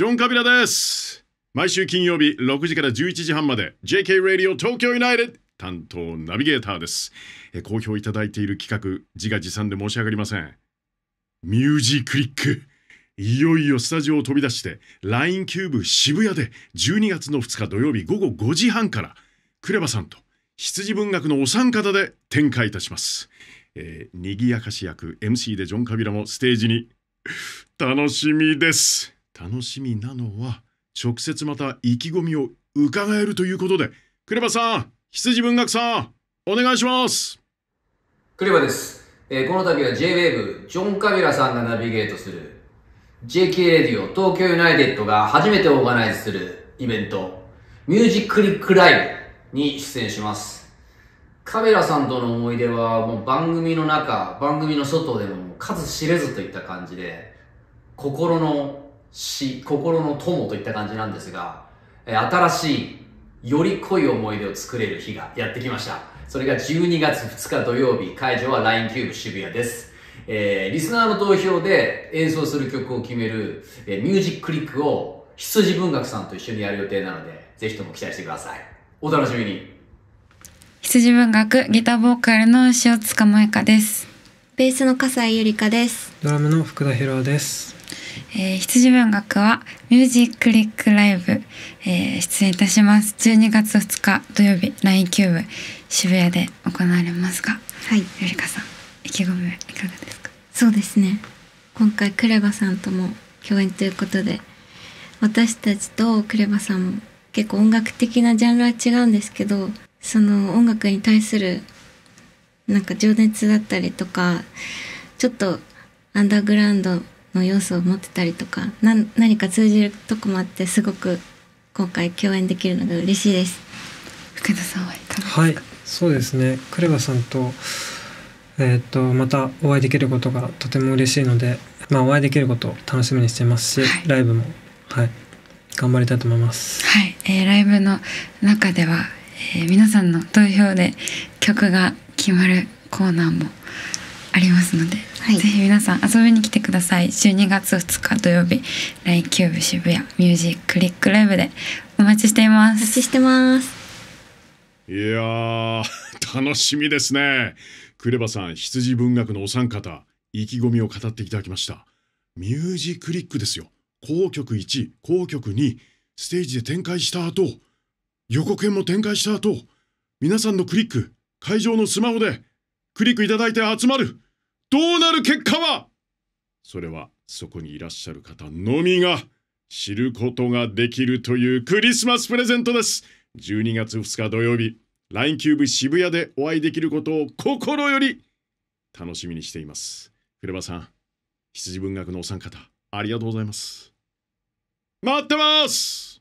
ジョン・カビラです。毎週金曜日6時から11時半まで JK Radio 東京ユナイテッド担当ナビゲーターです。え好評いただいている企画、自画自賛で申し訳ありません。ミュージークリック。いよいよスタジオを飛び出して LINE キューブ渋谷で12月の2日土曜日午後5時半からクレバさんと羊文学のお三方で展開いたします。えー、にぎやかし役 MC でジョン・カビラもステージに楽しみです。楽しみなのは直接また意気込みを伺えるということでクレバさん羊文学さんお願いしますクレバです、えー、この度は JWAVE ジョン・カビラさんがナビゲートする JK レディオ東京ユナイテッドが初めてオーガナイズするイベントミュージックリックライブに出演しますカメラさんとの思い出はもう番組の中番組の外でも数知れずといった感じで心のし、心の友といった感じなんですが、新しい、より濃い思い出を作れる日がやってきました。それが12月2日土曜日、会場は LINE キューブ渋谷です。えー、リスナーの投票で演奏する曲を決める、えー、ミュージックリックを羊文学さんと一緒にやる予定なので、ぜひとも期待してください。お楽しみに。羊文学ギターボーカルの塩塚萌香です。ベースの笠井ゆりかです。ドラムの福田博です。えー、羊文学はミュージックリックライブ、えー、出演いたします12月2日土曜日ラインキューブ渋谷で行われますがはいゆりかさん意気込みはいかがですかそうですね今回クレバさんとも共演ということで私たちとクレバさんも結構音楽的なジャンルは違うんですけどその音楽に対するなんか情熱だったりとかちょっとアンダーグラウンドの要素を持ってたりとか何か通じるとこもあってすごく今回共演できるのが嬉しいです福田さんはいかがですか、はい、そうですねクレバさんとえっとまたお会いできることがとても嬉しいので、まあ、お会いできることを楽しみにしてますし、はい、ライブも、はい、頑張りたいと思います。はい、えー、ライブの中では、えー、皆さんの投票で曲が決まるコーナーもありますので、はい、ぜひ皆さん遊びに来てください12月2日土曜日ライキューブ渋谷ミュージックリックライブでお待ちしていますお待ちしてますいや 楽しみですねクレバさん羊文学のお三方意気込みを語っていただきましたミュージックリックですよ公曲1公曲2ステージで展開した後予告編も展開した後皆さんのクリック会場のスマホでクリックいただいて集まるどうなる結果はそれはそこにいらっしゃる方のみが知ることができるというクリスマスプレゼントです12月2日土曜日 LINE キューブ渋谷でお会いできることを心より楽しみにしていますフレバさん羊文学のお三方ありがとうございます待ってます